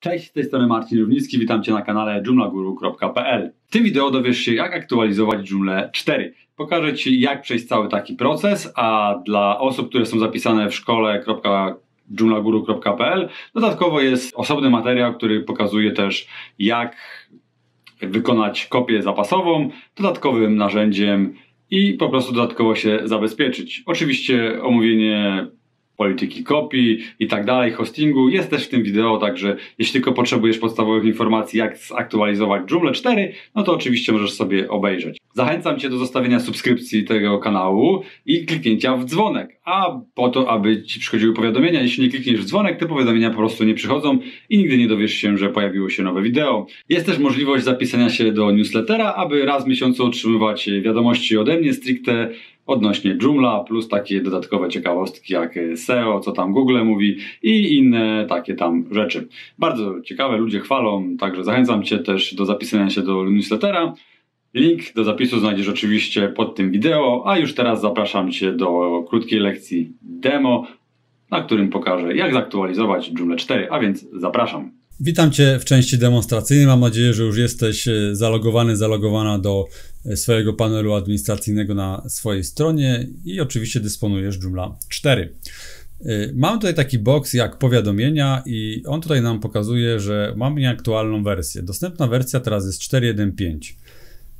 Cześć, z tej strony Marcin Równicki, witam Cię na kanale joomlaguru.pl W tym wideo dowiesz się jak aktualizować Joomla 4. Pokażę Ci jak przejść cały taki proces, a dla osób, które są zapisane w szkole joomlaguru.pl dodatkowo jest osobny materiał, który pokazuje też jak wykonać kopię zapasową dodatkowym narzędziem i po prostu dodatkowo się zabezpieczyć. Oczywiście omówienie polityki kopii i tak dalej, hostingu. Jest też w tym wideo, także jeśli tylko potrzebujesz podstawowych informacji, jak zaktualizować Joomla 4, no to oczywiście możesz sobie obejrzeć. Zachęcam Cię do zostawienia subskrypcji tego kanału i kliknięcia w dzwonek, a po to, aby Ci przychodziły powiadomienia. Jeśli nie klikniesz w dzwonek, te powiadomienia po prostu nie przychodzą i nigdy nie dowiesz się, że pojawiło się nowe wideo. Jest też możliwość zapisania się do newslettera, aby raz w miesiącu otrzymywać wiadomości ode mnie stricte odnośnie Joomla, plus takie dodatkowe ciekawostki jak e, SEO, co tam Google mówi i inne takie tam rzeczy. Bardzo ciekawe, ludzie chwalą, także zachęcam Cię też do zapisania się do newslettera. Link do zapisu znajdziesz oczywiście pod tym wideo, a już teraz zapraszam Cię do krótkiej lekcji demo, na którym pokażę jak zaktualizować Joomla 4, a więc zapraszam. Witam Cię w części demonstracyjnej. Mam nadzieję, że już jesteś e, zalogowany, zalogowana do e, swojego panelu administracyjnego na swojej stronie i oczywiście dysponujesz Joomla 4. E, mam tutaj taki box jak powiadomienia i on tutaj nam pokazuje, że mamy nieaktualną wersję. Dostępna wersja teraz jest 4.1.5.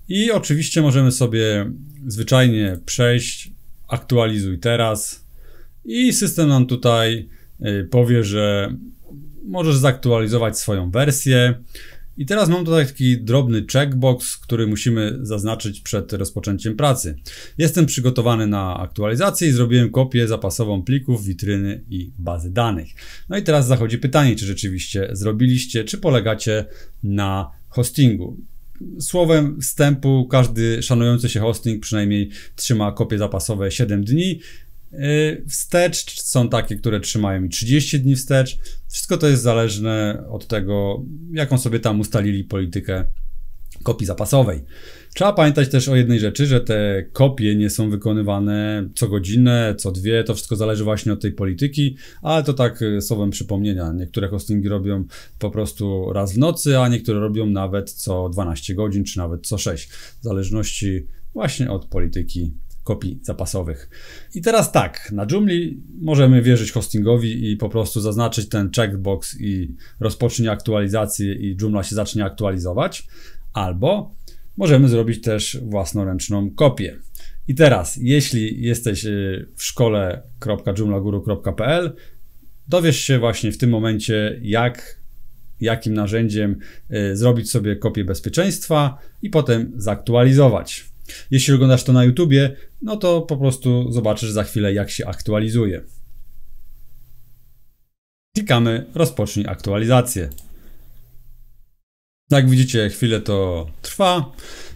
I oczywiście możemy sobie zwyczajnie przejść, aktualizuj teraz i system nam tutaj powie, że możesz zaktualizować swoją wersję. I teraz mam tutaj taki drobny checkbox, który musimy zaznaczyć przed rozpoczęciem pracy. Jestem przygotowany na aktualizację i zrobiłem kopię zapasową plików, witryny i bazy danych. No i teraz zachodzi pytanie, czy rzeczywiście zrobiliście, czy polegacie na hostingu. Słowem wstępu, każdy szanujący się hosting przynajmniej trzyma kopie zapasowe 7 dni Y, wstecz są takie, które trzymają mi 30 dni wstecz. Wszystko to jest zależne od tego, jaką sobie tam ustalili politykę kopii zapasowej. Trzeba pamiętać też o jednej rzeczy, że te kopie nie są wykonywane co godzinę, co dwie, to wszystko zależy właśnie od tej polityki, ale to tak y, słowem przypomnienia. Niektóre hostingi robią po prostu raz w nocy, a niektóre robią nawet co 12 godzin, czy nawet co 6, w zależności właśnie od polityki kopii zapasowych. I teraz tak, na Joomla możemy wierzyć hostingowi i po prostu zaznaczyć ten checkbox i rozpocznie aktualizację i Joomla się zacznie aktualizować, albo możemy zrobić też własnoręczną kopię. I teraz, jeśli jesteś y, w szkole.joomlaguru.pl, dowiesz się właśnie w tym momencie, jak jakim narzędziem y, zrobić sobie kopię bezpieczeństwa i potem zaktualizować. Jeśli oglądasz to na YouTubie, no to po prostu zobaczysz za chwilę, jak się aktualizuje. Klikamy rozpocznij aktualizację. Jak widzicie, chwilę to trwa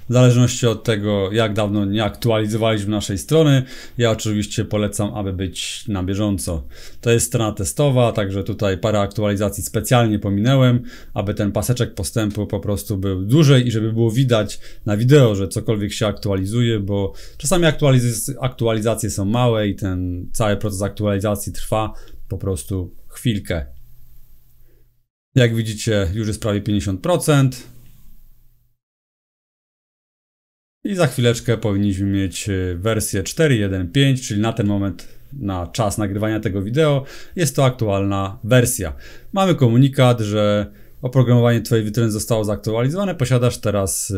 w zależności od tego, jak dawno nie aktualizowaliśmy naszej strony. Ja oczywiście polecam, aby być na bieżąco. To jest strona testowa, także tutaj parę aktualizacji specjalnie pominęłem, aby ten paseczek postępu po prostu był dłużej i żeby było widać na wideo, że cokolwiek się aktualizuje, bo czasami aktualiz aktualizacje są małe i ten cały proces aktualizacji trwa po prostu chwilkę. Jak widzicie, już jest prawie 50%. I za chwileczkę powinniśmy mieć e, wersję 4.1.5, czyli na ten moment, na czas nagrywania tego wideo, jest to aktualna wersja. Mamy komunikat, że oprogramowanie Twojej witryny zostało zaktualizowane, posiadasz teraz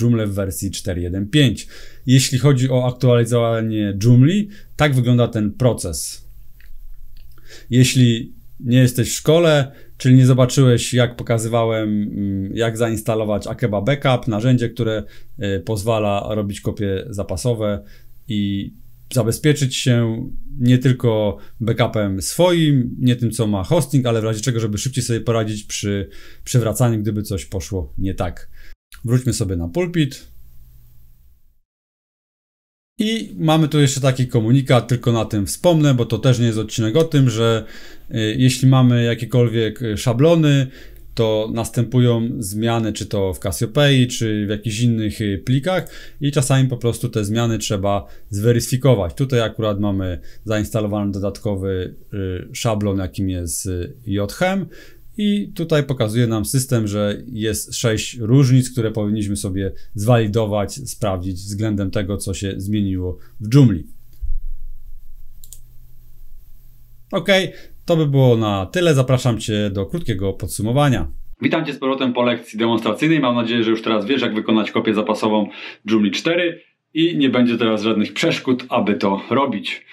Joomla e, w wersji 4.1.5. Jeśli chodzi o aktualizowanie Joomla, tak wygląda ten proces. Jeśli nie jesteś w szkole, czyli nie zobaczyłeś, jak pokazywałem, mm, jak zainstalować Akeba Backup, narzędzie, które y, pozwala robić kopie zapasowe i zabezpieczyć się nie tylko backupem swoim, nie tym, co ma hosting, ale w razie czego, żeby szybciej sobie poradzić przy przywracaniu, gdyby coś poszło nie tak. Wróćmy sobie na pulpit. I mamy tu jeszcze taki komunikat, tylko na tym wspomnę, bo to też nie jest odcinek o tym, że y, jeśli mamy jakiekolwiek y, szablony, to następują zmiany, czy to w Casiopeii, czy w jakichś innych y, plikach i czasami po prostu te zmiany trzeba zweryfikować. Tutaj akurat mamy zainstalowany dodatkowy szablon, jakim jest JHEM i tutaj pokazuje nam system, że jest sześć różnic, które powinniśmy sobie zwalidować, sprawdzić względem tego, co się zmieniło w Joomla. Ok, to by było na tyle. Zapraszam Cię do krótkiego podsumowania. Witam Cię z powrotem po lekcji demonstracyjnej. Mam nadzieję, że już teraz wiesz, jak wykonać kopię zapasową Joomla 4 i nie będzie teraz żadnych przeszkód, aby to robić.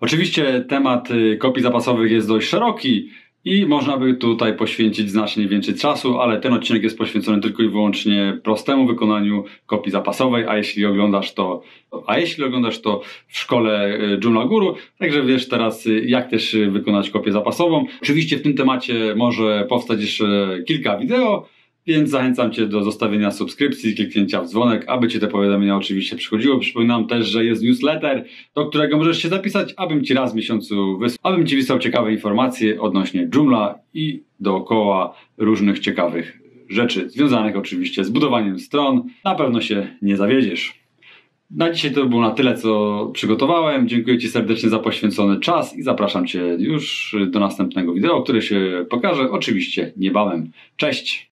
Oczywiście temat y, kopii zapasowych jest dość szeroki, i można by tutaj poświęcić znacznie więcej czasu, ale ten odcinek jest poświęcony tylko i wyłącznie prostemu wykonaniu kopii zapasowej, a jeśli oglądasz to, a jeśli oglądasz to w szkole e, Joomla Guru, także wiesz teraz e, jak też e, wykonać kopię zapasową. Oczywiście w tym temacie może powstać jeszcze kilka wideo, więc zachęcam Cię do zostawienia subskrypcji, kliknięcia w dzwonek, aby Ci te powiadomienia oczywiście przychodziły. Przypominam też, że jest newsletter, do którego możesz się zapisać, abym Ci raz w miesiącu wysłał, abym Ci wysłał ciekawe informacje odnośnie Joomla i dookoła różnych ciekawych rzeczy, związanych oczywiście z budowaniem stron. Na pewno się nie zawiedziesz. Na dzisiaj to było na tyle, co przygotowałem. Dziękuję Ci serdecznie za poświęcony czas i zapraszam Cię już do następnego wideo, które się pokaże oczywiście niebawem. Cześć!